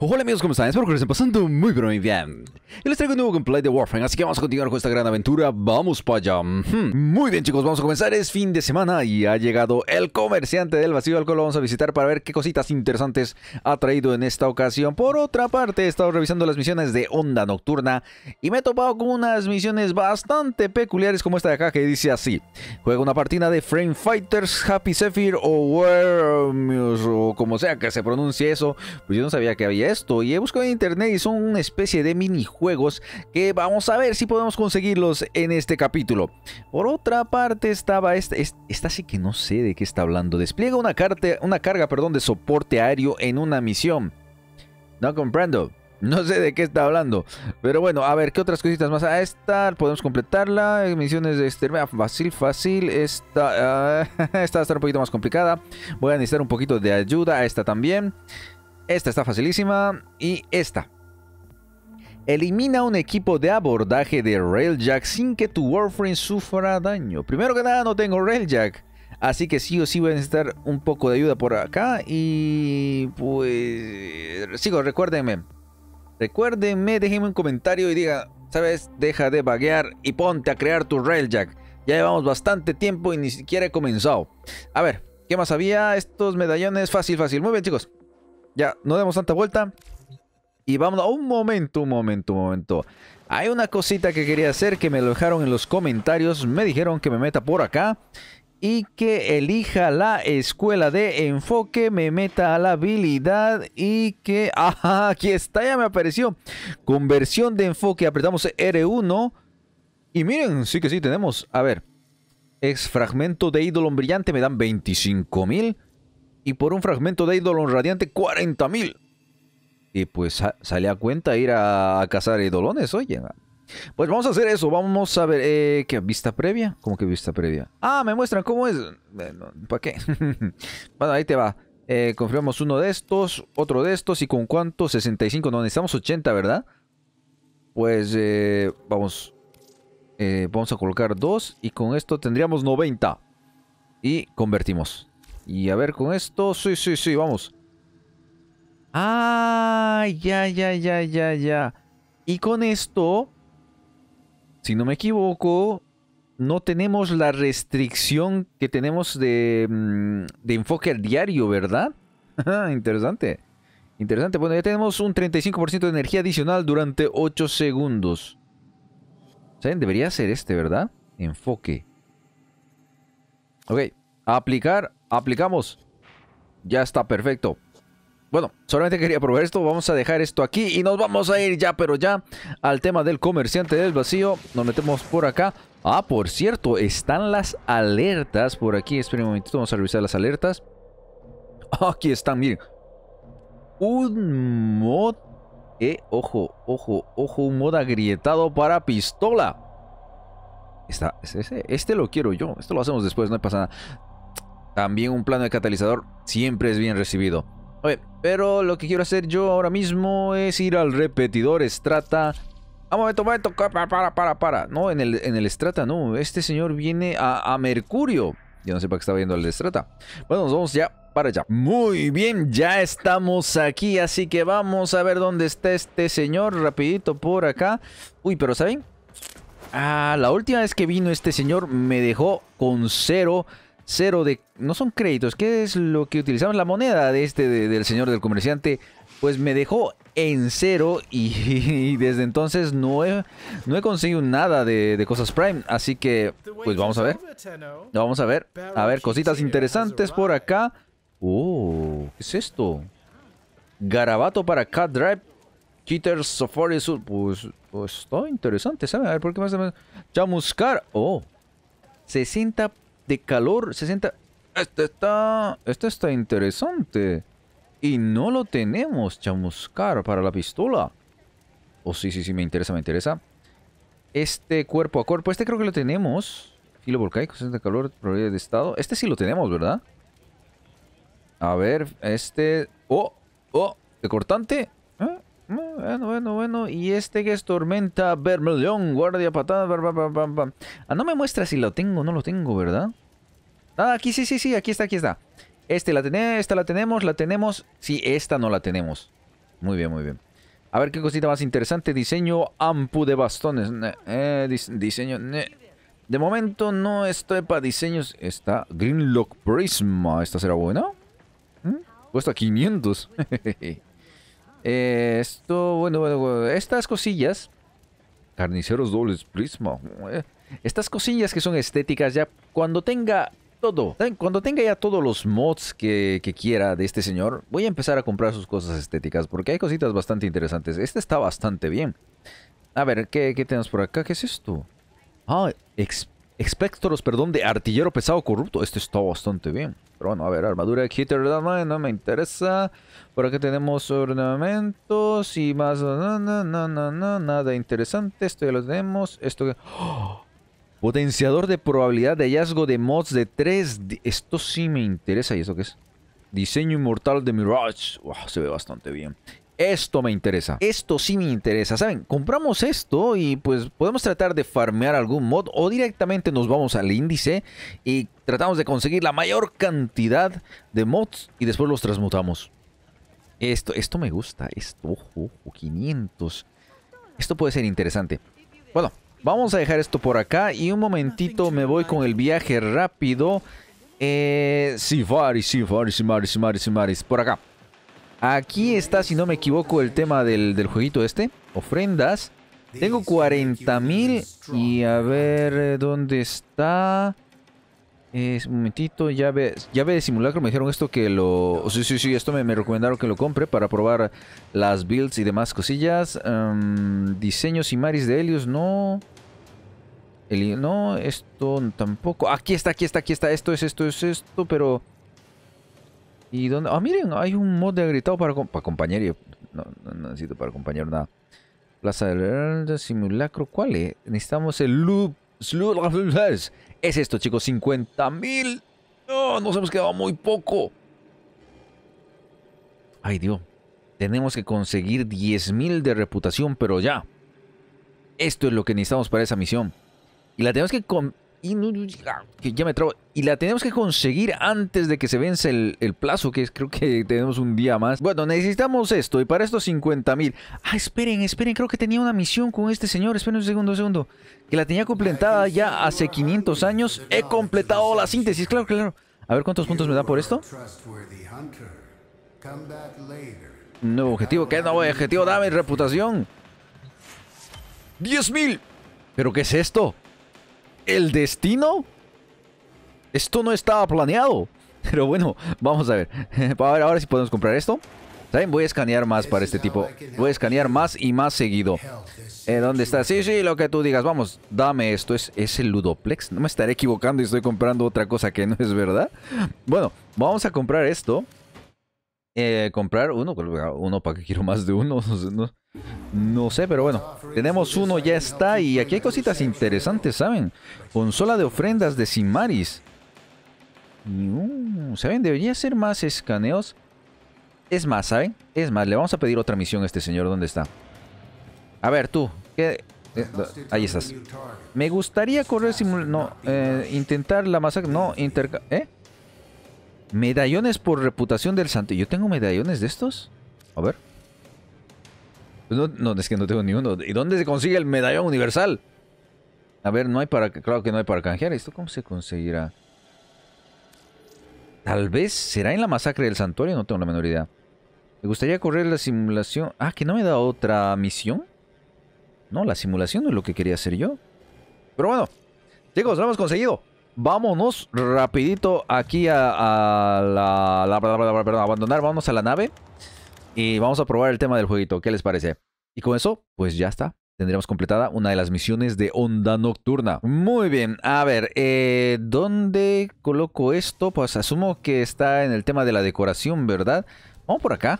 Hola amigos, ¿cómo están? Espero que les estén pasando muy muy bien. Y les traigo un nuevo gameplay de Warframe, así que vamos a continuar con esta gran aventura. ¡Vamos para allá! Muy bien chicos, vamos a comenzar. Es fin de semana y ha llegado el comerciante del vacío al cual lo vamos a visitar para ver qué cositas interesantes ha traído en esta ocasión. Por otra parte, he estado revisando las misiones de Onda Nocturna y me he topado con unas misiones bastante peculiares como esta de acá que dice así. Juega una partida de Frame Fighters, Happy Zephyr o Wormius o como sea que se pronuncie eso. Pues yo no sabía que había esto y he buscado en internet y son una especie de minijuegos que vamos a ver si podemos conseguirlos en este capítulo. Por otra parte estaba esta, esta sí que no sé de qué está hablando. Despliega una, carta, una carga perdón, de soporte aéreo en una misión. No comprendo. No sé de qué está hablando. Pero bueno, a ver, ¿qué otras cositas más? a ah, esta podemos completarla. Misiones de va este, ah, Fácil, fácil. Esta, ah, esta va a estar un poquito más complicada. Voy a necesitar un poquito de ayuda. esta también. Esta está facilísima. Y esta. Elimina un equipo de abordaje de Railjack sin que tu Warframe sufra daño. Primero que nada, no tengo Railjack. Así que sí o sí voy a necesitar un poco de ayuda por acá. Y pues... Sigo, recuérdenme. Recuérdenme, déjenme un comentario y diga, ¿sabes? Deja de vaguear y ponte a crear tu Railjack. Ya llevamos bastante tiempo y ni siquiera he comenzado. A ver, ¿qué más había? Estos medallones, fácil, fácil. Muy bien, chicos. Ya, no demos tanta vuelta. Y vamos a un momento, un momento, un momento. Hay una cosita que quería hacer que me lo dejaron en los comentarios. Me dijeron que me meta por acá y que elija la escuela de enfoque, me meta a la habilidad y que... ¡Ajá! Aquí está, ya me apareció. Conversión de enfoque, apretamos R1. Y miren, sí que sí, tenemos... A ver. Ex fragmento de ídolo brillante, me dan 25,000 y por un fragmento de Eidolon Radiante 40.000. Y pues sale a cuenta ir a, cazar idolones, oye. Pues vamos a hacer eso, vamos a ver, eh, ¿qué? ¿Vista previa? ¿Cómo que vista previa? Ah, me muestran cómo es. ¿Para qué? bueno, ahí te va. Eh, confirmamos uno de estos, otro de estos y con cuánto? 65, no, necesitamos 80, ¿verdad? Pues eh, vamos, eh, vamos a colocar dos y con esto tendríamos 90. Y convertimos. Y a ver, con esto, sí, sí, sí, vamos. Ah, ya, ya, ya, ya, ya. Y con esto, si no me equivoco, no tenemos la restricción que tenemos de, mm, enfoque al diario, ¿verdad? Interesante. Interesante. Bueno, ya tenemos un 35% de energía adicional durante 8 segundos. ¿Saben? Debería ser este, ¿verdad? Enfoque. Ok. Aplicar aplicamos. Ya está perfecto. Bueno, solamente quería probar esto, vamos a dejar esto aquí y nos vamos a ir ya, pero ya al tema del comerciante del vacío. Nos metemos por acá. Ah, por cierto, están las alertas por aquí. Esperen un momentito, vamos a revisar las alertas. Aquí están, miren. Un mod... Eh, ojo, ojo, ojo, un mod agrietado para pistola. Está... este, lo quiero yo. Esto lo hacemos después, no pasa nada. También un plano de catalizador siempre es bien recibido. pero lo que quiero hacer yo ahora mismo es ir al repetidor Strata. Ah, momento, momento, para, para, para, para. No, en el, en el Strata no. Este señor viene a, Mercurio. Yo no sé para qué estaba viendo el Strata. Bueno, nos vamos ya para allá. Muy bien, ya estamos aquí. Así que vamos a ver dónde está este señor. Rapidito por acá. Uy, pero ¿saben? Ah, la última vez que vino este señor me dejó con cero cero de... No son créditos, ¿qué es lo que utilizamos? La moneda de este, del señor, del comerciante, pues me dejó en cero y, desde entonces no he, no he conseguido nada de, cosas Prime. Así que, pues vamos a ver. Vamos a ver. A ver, cositas interesantes por acá. Oh, ¿qué es esto? Garabato para Cat Drive. Cheater Safari Sur. Pues, pues está interesante, ¿saben? A ver, ¿por qué más? Chamuscar. Oh. 60 de calor, 60... Este está... Este está interesante. Y no lo tenemos, chamuscar, para la pistola. Oh, sí, sí, sí, me interesa, me interesa. Este cuerpo a cuerpo, este creo que lo tenemos. Filo volcaico, 60 calor, probabilidad de estado. Este sí lo tenemos, ¿verdad? A ver, este... Oh, oh, de cortante. Bueno, bueno, bueno. Y este que es Tormenta Vermelion, Guardia Patada. ah, no me muestra si lo tengo no lo tengo, ¿verdad? Ah, aquí sí, sí, sí. Aquí está, aquí está. Este la tenemos, esta la tenemos, la tenemos. Sí, esta no la tenemos. Muy bien, muy bien. A ver qué cosita más interesante. Diseño ampu de bastones. Eh, diseño... De momento no estoy para diseños. Está Greenlock Prisma. Esta será buena. ¿Mm? Cuesta 500. Eh, esto, bueno, estas cosillas. Carniceros dobles prisma. Eh, estas cosillas que son estéticas, ya cuando tenga todo, cuando tenga ya todos los mods que, quiera de este señor, voy a empezar a comprar sus cosas estéticas, porque hay cositas bastante interesantes. Este está bastante bien. A ver, ¿qué, tenemos por acá? ¿Qué es esto? Ah, Espectros, perdón, de artillero pesado corrupto. Esto está bastante bien. Pero bueno, a ver, armadura de Hitter no me interesa. Por aquí tenemos ornamentos y más. nada interesante. Esto ya lo tenemos. Esto ¡Oh! Potenciador de probabilidad de hallazgo de mods de 3. Esto sí me interesa. ¿Y eso qué es? Diseño inmortal de Mirage. se ve bastante bien. Esto me interesa. Esto sí me interesa. Saben, compramos esto y pues podemos tratar de farmear algún mod o directamente nos vamos al índice y tratamos de conseguir la mayor cantidad de mods y después los transmutamos. Esto, esto me gusta. Esto, ojo, 500. Esto puede ser interesante. Bueno, vamos a dejar esto por acá y un momentito me voy con el viaje rápido. Eh, Sifaris, Sifaris, maris, sí, maris, por acá. Aquí está, si no me equivoco, el tema del, jueguito este. Ofrendas. Tengo 40.000 y a ver eh, dónde está. Es un momentito, llave, llave de simulacro. Me dijeron esto que lo... Oh, sí, sí, sí, esto me, recomendaron que lo compre para probar las builds y demás cosillas. Em, diseños y maris de Helios, no. no, esto tampoco. Aquí está, aquí está, aquí está. Esto es, esto es, esto, pero... Y Ah, miren, hay un mod de agritado para, para acompañar. No, necesito para acompañar nada. Plaza del Simulacro. ¿Cuál es? Eh? Necesitamos el loop. Es esto, chicos. 50.000. No, nos hemos quedado muy poco. Ay, Dios. Tenemos que conseguir 10.000 de reputación, pero ya. Esto es lo que necesitamos para esa misión. Y la tenemos que y ya me Y la tenemos que conseguir antes de que se vence el, plazo, que es creo que tenemos un día más. Bueno, necesitamos esto y para esto 50 mil. Ah, esperen, esperen, creo que tenía una misión con este señor. Esperen un segundo, un segundo. Que la tenía completada ya hace 500 años. He completado la síntesis, claro, claro. A ver cuántos puntos me da por esto. Nuevo objetivo, ¿qué nuevo objetivo? Dame reputación. ¡10 mil! ¿Pero qué es esto? el destino. Esto no estaba planeado. Pero bueno, vamos a ver. A ver ahora si podemos comprar esto. ¿Saben? Voy a escanear más para este tipo. Voy a escanear más y más seguido. Eh, ¿Dónde está? Sí, sí, lo que tú digas. Vamos, dame esto. ¿Es, ¿Es el Ludoplex? No me estaré equivocando y estoy comprando otra cosa que no es verdad. Bueno, vamos a comprar esto eh, comprar uno, pues, uno para que quiero más de uno, no, sé, pero bueno, tenemos uno, ya está, y aquí hay cositas interesantes, ¿saben? Consola de ofrendas de Simaris. Mm, ¿Saben? Debería ser más escaneos. Es más, ¿saben? Es más, le vamos a pedir otra misión a este señor, ¿dónde está? A ver, tú, eh, ahí estás. Me gustaría correr simul... No, eh, intentar la masacre... No, interca... ¿Eh? Medallones por reputación del santo. ¿Yo tengo medallones de estos? A ver. No, es que no tengo ni uno. ¿Y dónde se consigue el medallón universal? A ver, no hay para... Claro que no hay para canjear. ¿Esto cómo se conseguirá? Tal vez será en la masacre del santuario. No tengo la menor idea. Me gustaría correr la simulación... Ah, que no me da otra misión. No, la simulación es lo que quería hacer yo. Pero bueno. Chicos, lo hemos conseguido vámonos rapidito aquí a, la, abandonar, vámonos a la nave. Y vamos a probar el tema del jueguito. ¿Qué les parece? Y con eso, pues ya está. Tendremos completada una de las misiones de onda nocturna. Muy bien, a ver, eh, ¿dónde coloco esto? Pues asumo que está en el tema de la decoración, ¿verdad? Vamos por acá.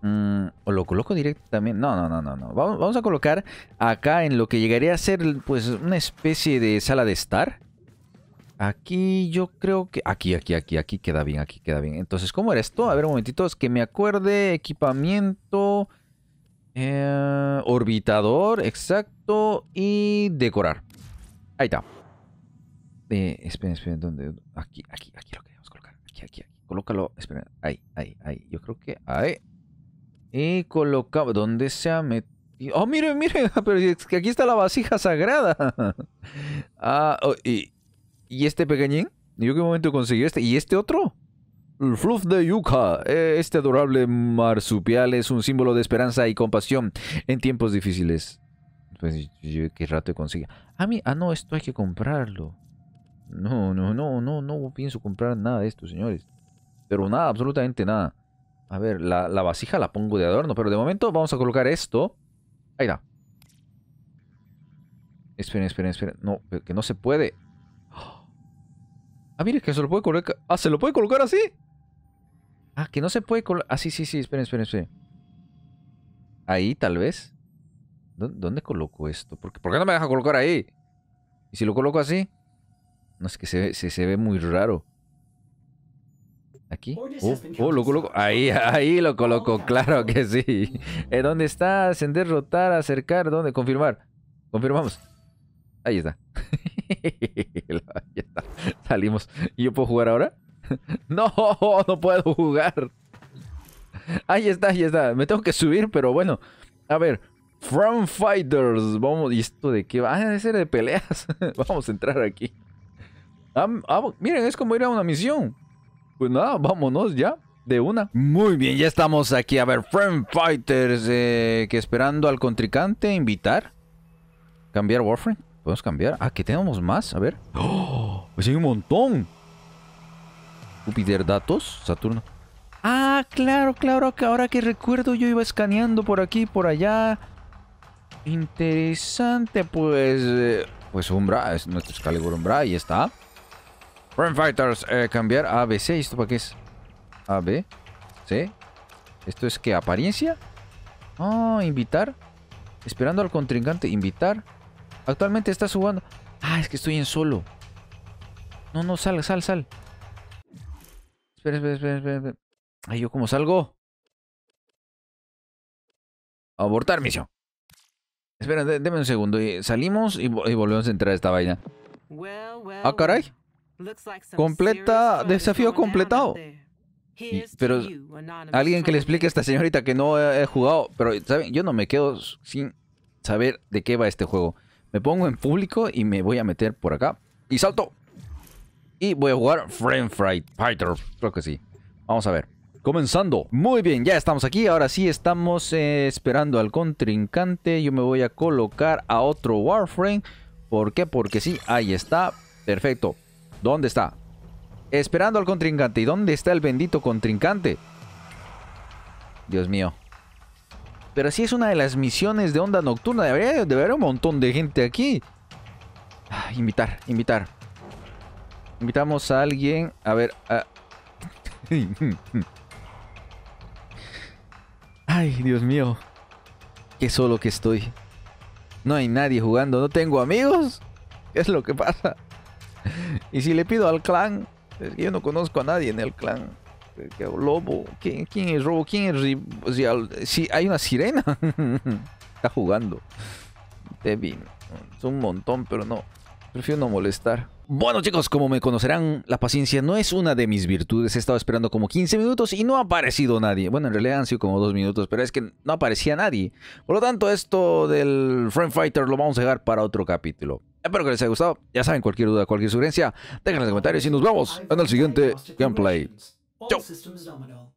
Mm, ¿O lo coloco directamente? No, no, no, no. no. Vamos, vamos a colocar acá en lo que llegaría a ser pues una especie de sala de estar. Aquí yo creo que... Aquí, aquí, aquí, aquí queda bien, aquí queda bien. Entonces, ¿cómo era esto? A ver, un momentito. Es que me acuerde. Equipamiento. Eh, orbitador, exacto. Y decorar. Ahí está. Eh, esperen, esperen. ¿Dónde? Aquí, aquí, aquí lo queremos colocar. Aquí, aquí, aquí. Colócalo. Esperen. Ahí, ahí, ahí. Yo creo que ahí. Y colocamos... ¿Dónde se ha metido? Oh, miren, miren, pero es que aquí está la vasija sagrada. ah, oh, y, ¿Y este pequeñín? ¿Yo qué momento consiguió este? ¿Y este otro? El fluff de yuca. E, este adorable marsupial es un símbolo de esperanza y compasión en tiempos difíciles. Pues yo qué rato consiga. Ah, mi, ah, no, esto hay que comprarlo. No, no, no, no, no pienso comprar nada de esto, señores. Pero nada, absolutamente nada. A ver, la vasija la pongo de adorno, pero de momento vamos a colocar esto. Ahí está. Esperen, esperen, esperen. No, que no se puede. Ah, mire, que se lo puede colocar. Ah, ¿se lo puede colocar así? Ah, que no se puede colocar. Ah, sí, sí, sí, esperen, esperen, Ahí, tal vez. ¿Dónde coloco esto? ¿Por qué, no me deja colocar ahí? ¿Y si lo coloco así? No, es que se ve, se, ve muy raro. ¿Aquí? Oh, oh, lo coloco. Ahí, ahí lo coloco. Claro que sí. Eh, ¿Dónde está? Ascender, rotar, acercar. ¿Dónde? Confirmar. Confirmamos. Ahí está. Salimos. ¿Y yo puedo jugar ahora? no, no puedo jugar. Ahí está, ahí está. Me tengo que subir, pero bueno. A ver. From Fighters. Vamos. ¿Y esto de qué va? Ah, debe ser de peleas. vamos a entrar aquí. Ah, miren, es como ir a una misión. Pues nada, vámonos ya. De una. Muy bien, ya estamos aquí. A ver, Friend Fighters. Eh, que esperando al contrincante invitar. Cambiar Warframe. Podemos cambiar. Ah, que tenemos más. A ver. ¡Oh! Pues hay un montón. Júpiter datos. Saturno. Ah, claro, claro. Que ahora que recuerdo yo iba escaneando por aquí, por allá. Interesante, pues... Eh, pues Umbra, es nuestro Excalibur Umbra, ahí está. Prime Fighters, eh, cambiar a ABC. ¿Esto para qué es? A, B, ¿Esto es qué? ¿Apariencia? Ah, invitar. Esperando al contrincante, invitar. Actualmente está jugando. Ah, es que estoy en solo. No, no, sal, sal, sal. Espera, espera, espera, espera. Ay, ¿yo cómo salgo? Abortar misión. Espera, déme un segundo. Eh, salimos y, y volvemos a entrar a esta vaina. Ah, caray. Completa. Desafío completado. pero alguien que le explique a esta señorita que no he jugado, pero saben, yo no me quedo sin saber de qué va este juego. Me pongo en público y me voy a meter por acá. Y salto. Y voy a jugar Frame Fighter. Creo que sí. Vamos a ver. Comenzando. Muy bien, ya estamos aquí. Ahora sí estamos eh, esperando al contrincante. Yo me voy a colocar a otro Warframe. ¿Por qué? Porque sí, ahí está. Perfecto. ¿Dónde está? Esperando al contrincante. ¿Y dónde está el bendito contrincante? Dios mío. Pero si es una de las misiones de onda nocturna. Debería, haber un montón de gente aquí. Ah, invitar, invitar. Invitamos a alguien. A ver. Ay, Dios mío. Qué solo que estoy. No hay nadie jugando. No tengo amigos. ¿Qué es lo que pasa? Y si le pido al clan, es que yo no conozco a nadie en el clan. ¿Qué Lobo. ¿Quién, es robo? ¿Quién es Si hay una sirena. Está jugando. Devin. Es un montón, pero no. Prefiero no molestar. Bueno chicos, como me conocerán, la paciencia no es una de mis virtudes. He estado esperando como 15 minutos y no ha aparecido nadie. Bueno, en realidad han sido como 2 minutos, pero es que no aparecía nadie. Por lo tanto, esto del Friend Fighter lo vamos a dejar para otro capítulo. Espero que les haya gustado. Ya saben, cualquier duda, cualquier sugerencia, déjenla en los comentarios y nos vemos en el siguiente gameplay. All Don't. systems nominal.